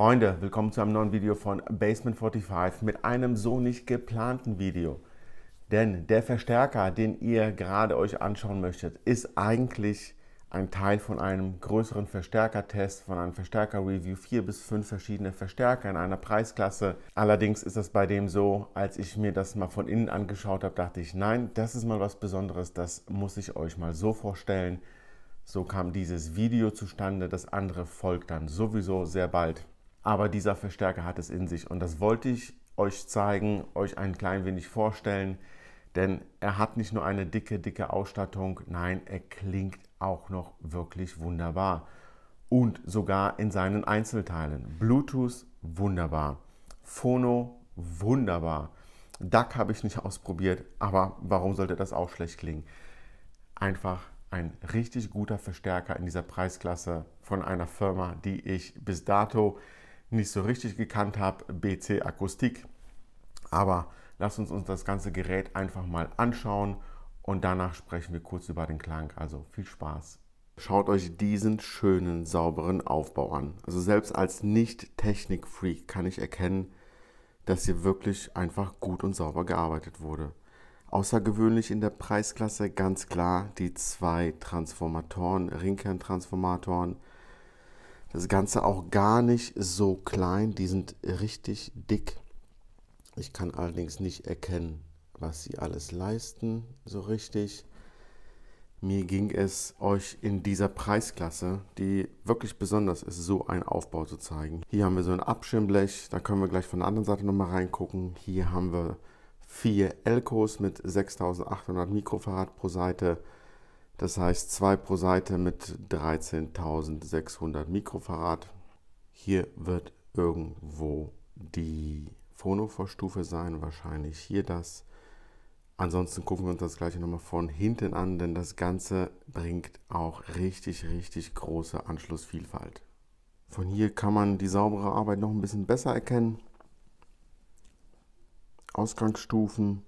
Freunde, willkommen zu einem neuen Video von Basement 45 mit einem so nicht geplanten Video. Denn der Verstärker, den ihr gerade euch anschauen möchtet, ist eigentlich ein Teil von einem größeren Verstärkertest, von einem Verstärker-Review, vier bis fünf verschiedene Verstärker in einer Preisklasse. Allerdings ist das bei dem so, als ich mir das mal von innen angeschaut habe, dachte ich, nein, das ist mal was Besonderes, das muss ich euch mal so vorstellen. So kam dieses Video zustande, das andere folgt dann sowieso sehr bald aber dieser Verstärker hat es in sich und das wollte ich euch zeigen, euch ein klein wenig vorstellen, denn er hat nicht nur eine dicke, dicke Ausstattung, nein, er klingt auch noch wirklich wunderbar und sogar in seinen Einzelteilen. Bluetooth wunderbar, Phono wunderbar, DAC habe ich nicht ausprobiert, aber warum sollte das auch schlecht klingen? Einfach ein richtig guter Verstärker in dieser Preisklasse von einer Firma, die ich bis dato nicht so richtig gekannt habe, BC Akustik. Aber lasst uns uns das ganze Gerät einfach mal anschauen und danach sprechen wir kurz über den Klang. Also viel Spaß. Schaut euch diesen schönen, sauberen Aufbau an. Also selbst als Nicht-Technik-Freak kann ich erkennen, dass hier wirklich einfach gut und sauber gearbeitet wurde. Außergewöhnlich in der Preisklasse ganz klar die zwei Transformatoren, Ringkerntransformatoren, transformatoren das Ganze auch gar nicht so klein. Die sind richtig dick. Ich kann allerdings nicht erkennen, was sie alles leisten so richtig. Mir ging es euch in dieser Preisklasse, die wirklich besonders ist, so einen Aufbau zu zeigen. Hier haben wir so ein Abschirmblech, da können wir gleich von der anderen Seite nochmal reingucken. Hier haben wir vier Elkos mit 6800 Mikrofarad pro Seite. Das heißt 2 pro Seite mit 13.600 Mikrofarad. Hier wird irgendwo die Phonovorstufe sein, wahrscheinlich hier das. Ansonsten gucken wir uns das gleiche nochmal von hinten an, denn das Ganze bringt auch richtig, richtig große Anschlussvielfalt. Von hier kann man die saubere Arbeit noch ein bisschen besser erkennen. Ausgangsstufen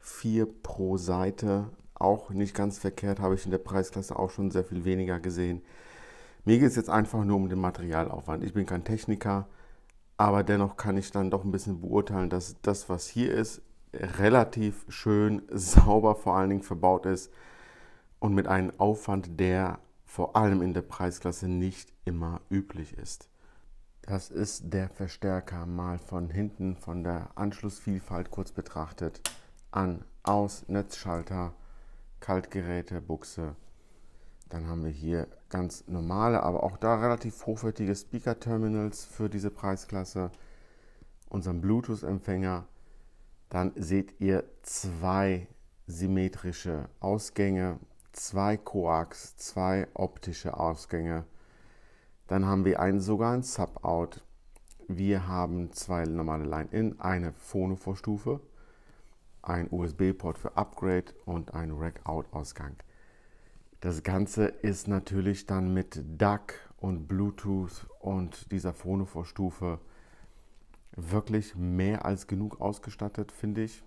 4 pro Seite auch nicht ganz verkehrt, habe ich in der Preisklasse auch schon sehr viel weniger gesehen. Mir geht es jetzt einfach nur um den Materialaufwand. Ich bin kein Techniker, aber dennoch kann ich dann doch ein bisschen beurteilen, dass das, was hier ist, relativ schön, sauber vor allen Dingen verbaut ist und mit einem Aufwand, der vor allem in der Preisklasse nicht immer üblich ist. Das ist der Verstärker mal von hinten, von der Anschlussvielfalt kurz betrachtet, an, aus, Netzschalter, Kaltgeräte, Buchse. Dann haben wir hier ganz normale, aber auch da relativ hochwertige Speaker-Terminals für diese Preisklasse. Unseren Bluetooth-Empfänger. Dann seht ihr zwei symmetrische Ausgänge, zwei Coax, zwei optische Ausgänge. Dann haben wir einen, sogar ein Sub-Out. Wir haben zwei normale Line-In, eine Phono-Vorstufe ein USB-Port für Upgrade und ein Rack-Out-Ausgang. Das Ganze ist natürlich dann mit DAC und Bluetooth und dieser Phonovorstufe wirklich mehr als genug ausgestattet, finde ich.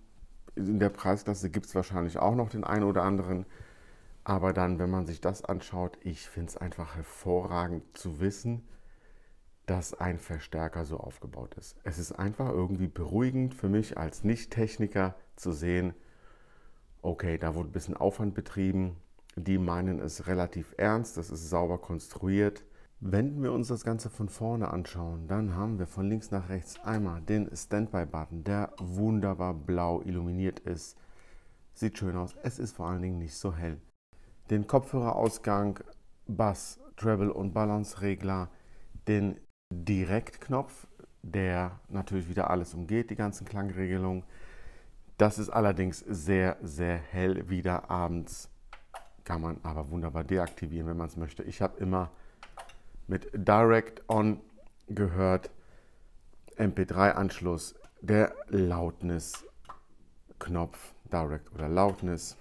In der Preisklasse gibt es wahrscheinlich auch noch den einen oder anderen. Aber dann, wenn man sich das anschaut, ich finde es einfach hervorragend zu wissen, dass ein Verstärker so aufgebaut ist. Es ist einfach irgendwie beruhigend für mich als Nicht-Techniker zu sehen, okay, da wurde ein bisschen Aufwand betrieben, die meinen es relativ ernst, das ist sauber konstruiert. Wenn wir uns das Ganze von vorne anschauen, dann haben wir von links nach rechts einmal den Standby-Button, der wunderbar blau illuminiert ist. Sieht schön aus, es ist vor allen Dingen nicht so hell. Den Kopfhörerausgang, Bass, Treble und Balance-Regler, den Direktknopf, der natürlich wieder alles umgeht, die ganzen Klangregelungen, das ist allerdings sehr, sehr hell wieder abends. Kann man aber wunderbar deaktivieren, wenn man es möchte. Ich habe immer mit Direct On gehört, MP3-Anschluss, der Loudness-Knopf, Direct oder Loudness.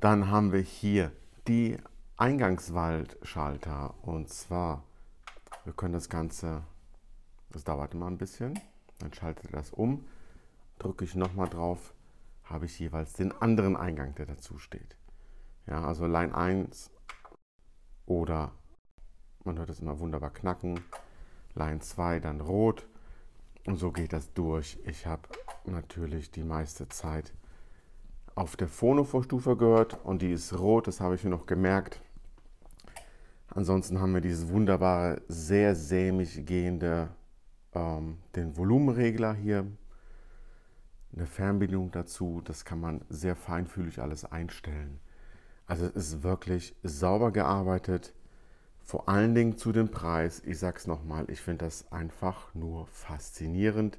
Dann haben wir hier die Eingangswaldschalter. und zwar, wir können das Ganze, das dauert immer ein bisschen, dann schaltet das um drücke ich nochmal drauf, habe ich jeweils den anderen Eingang, der dazu steht. Ja, also Line 1 oder man hört es immer wunderbar knacken, Line 2 dann rot und so geht das durch. Ich habe natürlich die meiste Zeit auf der Phono-Vorstufe gehört und die ist rot, das habe ich mir noch gemerkt. Ansonsten haben wir dieses wunderbare, sehr sämig gehende, ähm, den Volumenregler hier eine Fernbedienung dazu. Das kann man sehr feinfühlig alles einstellen. Also es ist wirklich sauber gearbeitet. Vor allen Dingen zu dem Preis. Ich sag's nochmal, ich finde das einfach nur faszinierend.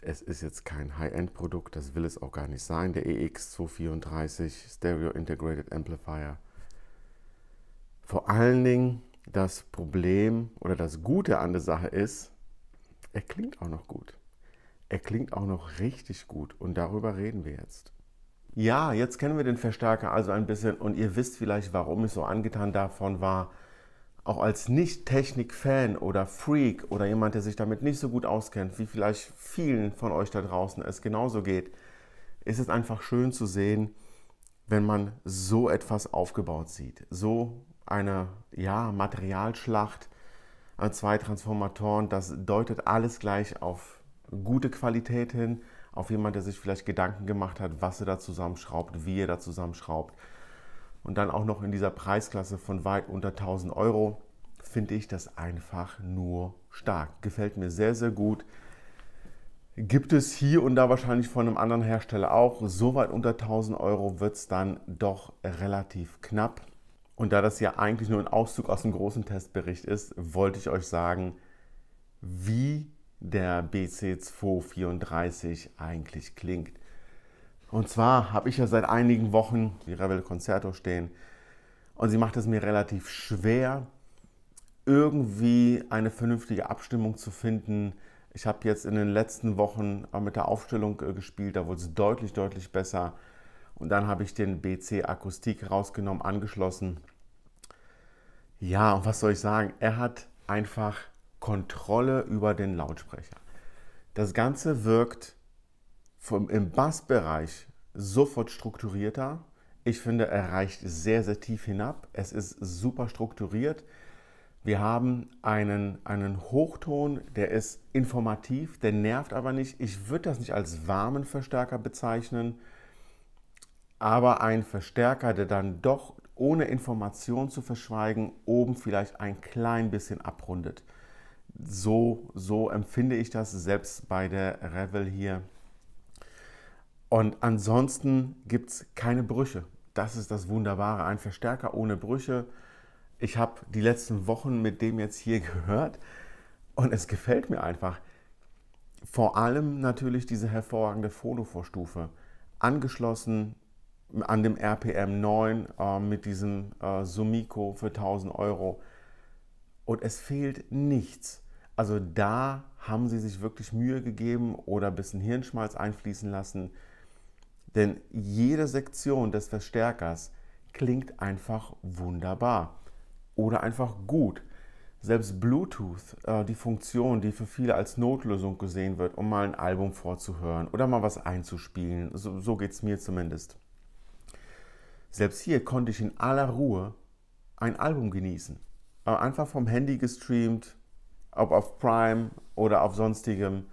Es ist jetzt kein High-End-Produkt, das will es auch gar nicht sein. Der EX234 Stereo Integrated Amplifier. Vor allen Dingen das Problem oder das Gute an der Sache ist, er klingt auch noch gut. Er klingt auch noch richtig gut und darüber reden wir jetzt. Ja, jetzt kennen wir den Verstärker also ein bisschen und ihr wisst vielleicht, warum ich so angetan davon war. Auch als Nicht-Technik-Fan oder Freak oder jemand, der sich damit nicht so gut auskennt, wie vielleicht vielen von euch da draußen es genauso geht, ist es einfach schön zu sehen, wenn man so etwas aufgebaut sieht. So eine ja, Materialschlacht an zwei Transformatoren, das deutet alles gleich auf gute Qualität hin, auf jemand, der sich vielleicht Gedanken gemacht hat, was er da zusammenschraubt, wie er da zusammenschraubt. Und dann auch noch in dieser Preisklasse von weit unter 1000 Euro finde ich das einfach nur stark. Gefällt mir sehr, sehr gut. Gibt es hier und da wahrscheinlich von einem anderen Hersteller auch. So weit unter 1000 Euro wird es dann doch relativ knapp. Und da das ja eigentlich nur ein Auszug aus dem großen Testbericht ist, wollte ich euch sagen, wie der BC234 eigentlich klingt. Und zwar habe ich ja seit einigen Wochen die Revel Concerto stehen und sie macht es mir relativ schwer, irgendwie eine vernünftige Abstimmung zu finden. Ich habe jetzt in den letzten Wochen mit der Aufstellung äh, gespielt, da wurde es deutlich, deutlich besser. Und dann habe ich den BC Akustik rausgenommen, angeschlossen. Ja, und was soll ich sagen? Er hat einfach Kontrolle über den Lautsprecher. Das Ganze wirkt vom, im Bassbereich sofort strukturierter. Ich finde, er reicht sehr, sehr tief hinab. Es ist super strukturiert. Wir haben einen, einen Hochton, der ist informativ, der nervt aber nicht. Ich würde das nicht als warmen Verstärker bezeichnen, aber ein Verstärker, der dann doch ohne Information zu verschweigen, oben vielleicht ein klein bisschen abrundet so, so empfinde ich das selbst bei der Revel hier. Und ansonsten gibt es keine Brüche. Das ist das Wunderbare. Ein Verstärker ohne Brüche. Ich habe die letzten Wochen mit dem jetzt hier gehört und es gefällt mir einfach. Vor allem natürlich diese hervorragende Fotovorstufe. Angeschlossen an dem RPM 9 äh, mit diesem äh, Sumiko für 1000 Euro. Und es fehlt nichts. Also da haben sie sich wirklich Mühe gegeben oder ein bisschen Hirnschmalz einfließen lassen. Denn jede Sektion des Verstärkers klingt einfach wunderbar oder einfach gut. Selbst Bluetooth, äh, die Funktion, die für viele als Notlösung gesehen wird, um mal ein Album vorzuhören oder mal was einzuspielen, so, so geht es mir zumindest. Selbst hier konnte ich in aller Ruhe ein Album genießen. Äh, einfach vom Handy gestreamt, ob auf Prime oder auf sonstigem,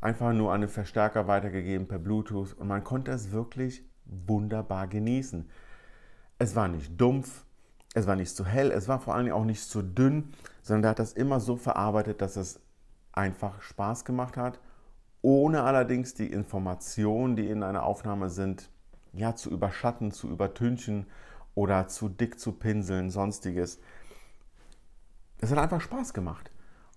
einfach nur an den Verstärker weitergegeben per Bluetooth und man konnte es wirklich wunderbar genießen. Es war nicht dumpf, es war nicht zu hell, es war vor allen Dingen auch nicht zu dünn, sondern er hat das immer so verarbeitet, dass es einfach Spaß gemacht hat, ohne allerdings die Informationen, die in einer Aufnahme sind, ja, zu überschatten, zu übertünchen oder zu dick zu pinseln, sonstiges. Es hat einfach Spaß gemacht.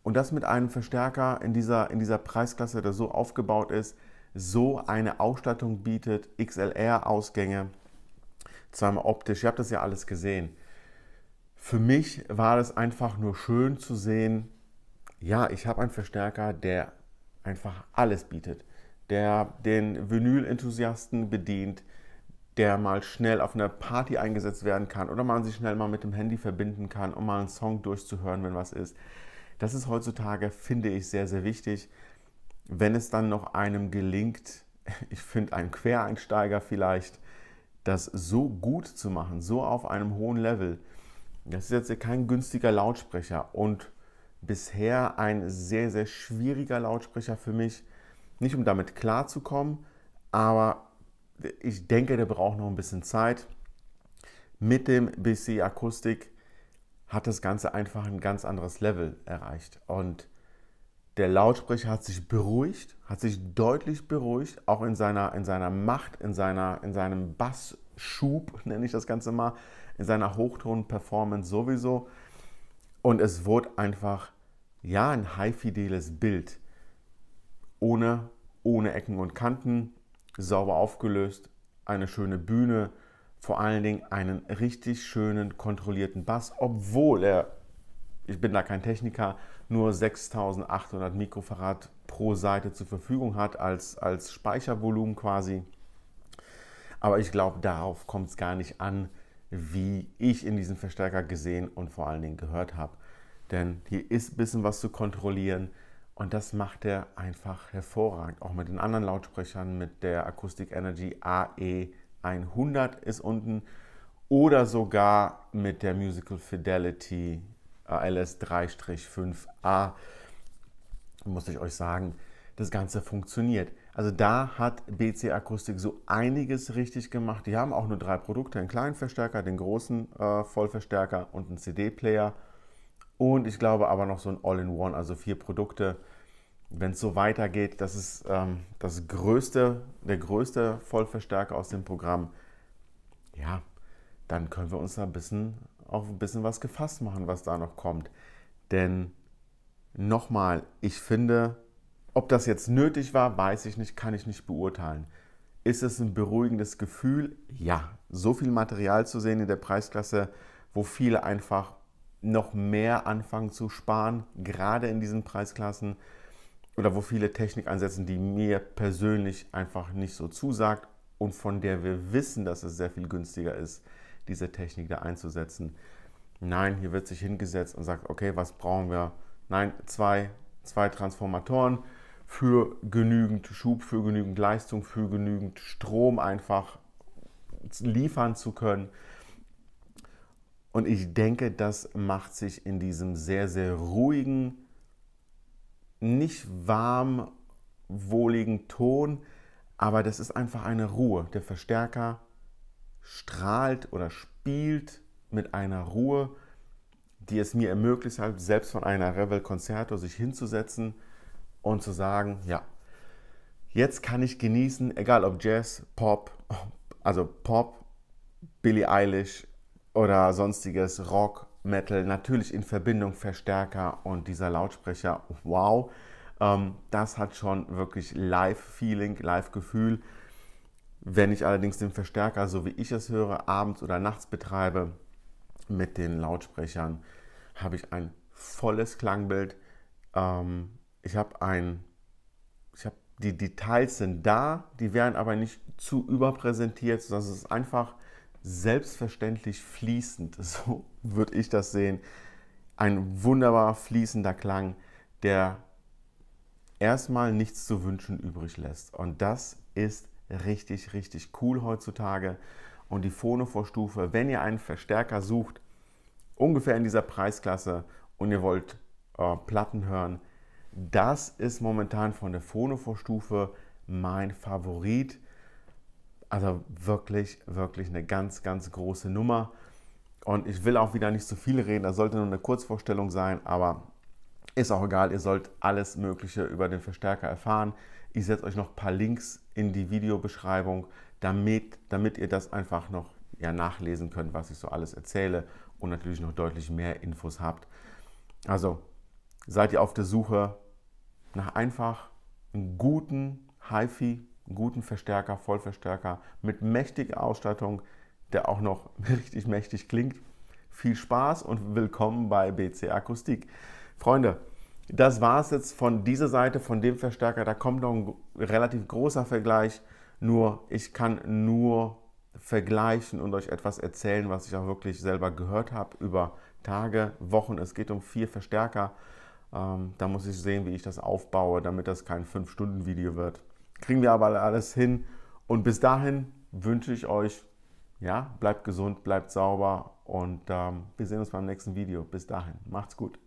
Und das mit einem Verstärker in dieser, in dieser Preisklasse, der so aufgebaut ist, so eine Ausstattung bietet, XLR-Ausgänge, zweimal optisch, ihr habt das ja alles gesehen. Für mich war es einfach nur schön zu sehen, ja, ich habe einen Verstärker, der einfach alles bietet, der den Vinyl-Enthusiasten bedient, der mal schnell auf einer Party eingesetzt werden kann oder man sich schnell mal mit dem Handy verbinden kann, um mal einen Song durchzuhören, wenn was ist. Das ist heutzutage, finde ich, sehr, sehr wichtig. Wenn es dann noch einem gelingt, ich finde, einen Quereinsteiger vielleicht, das so gut zu machen, so auf einem hohen Level, das ist jetzt kein günstiger Lautsprecher und bisher ein sehr, sehr schwieriger Lautsprecher für mich. Nicht um damit klarzukommen, aber ich denke, der braucht noch ein bisschen Zeit. Mit dem BC Akustik hat das Ganze einfach ein ganz anderes Level erreicht. Und der Lautsprecher hat sich beruhigt, hat sich deutlich beruhigt, auch in seiner, in seiner Macht, in, seiner, in seinem Bassschub, nenne ich das Ganze mal, in seiner Hochton-Performance sowieso. Und es wurde einfach, ja, ein high-fideles Bild. Ohne, ohne Ecken und Kanten, sauber aufgelöst, eine schöne Bühne, vor allen Dingen einen richtig schönen kontrollierten Bass, obwohl er, ich bin da kein Techniker, nur 6800 Mikrofarad pro Seite zur Verfügung hat als, als Speichervolumen quasi. Aber ich glaube, darauf kommt es gar nicht an, wie ich in diesem Verstärker gesehen und vor allen Dingen gehört habe. Denn hier ist ein bisschen was zu kontrollieren und das macht er einfach hervorragend. Auch mit den anderen Lautsprechern, mit der Acoustic Energy AE 100 ist unten oder sogar mit der Musical Fidelity äh, LS3-5a, muss ich euch sagen, das Ganze funktioniert. Also da hat BC Akustik so einiges richtig gemacht. Die haben auch nur drei Produkte, einen kleinen Verstärker, den großen äh, Vollverstärker und einen CD-Player. Und ich glaube aber noch so ein All-in-One, also vier Produkte wenn es so weitergeht, das ist ähm, das größte, der größte Vollverstärker aus dem Programm. Ja, dann können wir uns da ein bisschen auf ein bisschen was gefasst machen, was da noch kommt. Denn nochmal, ich finde, ob das jetzt nötig war, weiß ich nicht, kann ich nicht beurteilen. Ist es ein beruhigendes Gefühl? Ja. So viel Material zu sehen in der Preisklasse, wo viele einfach noch mehr anfangen zu sparen, gerade in diesen Preisklassen oder wo viele Technik ansetzen, die mir persönlich einfach nicht so zusagt und von der wir wissen, dass es sehr viel günstiger ist, diese Technik da einzusetzen. Nein, hier wird sich hingesetzt und sagt, okay, was brauchen wir? Nein, zwei, zwei Transformatoren für genügend Schub, für genügend Leistung, für genügend Strom einfach liefern zu können. Und ich denke, das macht sich in diesem sehr, sehr ruhigen, nicht warm, wohligen Ton, aber das ist einfach eine Ruhe. Der Verstärker strahlt oder spielt mit einer Ruhe, die es mir ermöglicht hat, selbst von einer Revel Concerto sich hinzusetzen und zu sagen, ja, jetzt kann ich genießen, egal ob Jazz, Pop, also Pop, Billie Eilish oder sonstiges Rock, Metal, natürlich in Verbindung Verstärker und dieser Lautsprecher, wow, ähm, das hat schon wirklich Live-Feeling, Live-Gefühl. Wenn ich allerdings den Verstärker, so wie ich es höre, abends oder nachts betreibe mit den Lautsprechern, habe ich ein volles Klangbild. Ähm, ich habe ein, ich habe die Details sind da, die werden aber nicht zu überpräsentiert, sondern es ist einfach selbstverständlich fließend, so würde ich das sehen, ein wunderbar fließender Klang, der erstmal nichts zu wünschen übrig lässt. Und das ist richtig, richtig cool heutzutage. Und die Phonovorstufe, wenn ihr einen Verstärker sucht, ungefähr in dieser Preisklasse und ihr wollt äh, Platten hören, das ist momentan von der Phonovorstufe mein Favorit. Also wirklich, wirklich eine ganz, ganz große Nummer. Und ich will auch wieder nicht zu viel reden, das sollte nur eine Kurzvorstellung sein, aber ist auch egal, ihr sollt alles Mögliche über den Verstärker erfahren. Ich setze euch noch ein paar Links in die Videobeschreibung, damit, damit ihr das einfach noch ja, nachlesen könnt, was ich so alles erzähle und natürlich noch deutlich mehr Infos habt. Also seid ihr auf der Suche nach einfach einem guten HiFi guten Verstärker, Vollverstärker mit mächtiger Ausstattung, der auch noch richtig mächtig klingt. Viel Spaß und willkommen bei BC Akustik. Freunde, das war es jetzt von dieser Seite, von dem Verstärker. Da kommt noch ein relativ großer Vergleich. Nur ich kann nur vergleichen und euch etwas erzählen, was ich auch wirklich selber gehört habe über Tage, Wochen. Es geht um vier Verstärker. Ähm, da muss ich sehen, wie ich das aufbaue, damit das kein 5-Stunden-Video wird kriegen wir aber alles hin. Und bis dahin wünsche ich euch, ja, bleibt gesund, bleibt sauber und ähm, wir sehen uns beim nächsten Video. Bis dahin, macht's gut.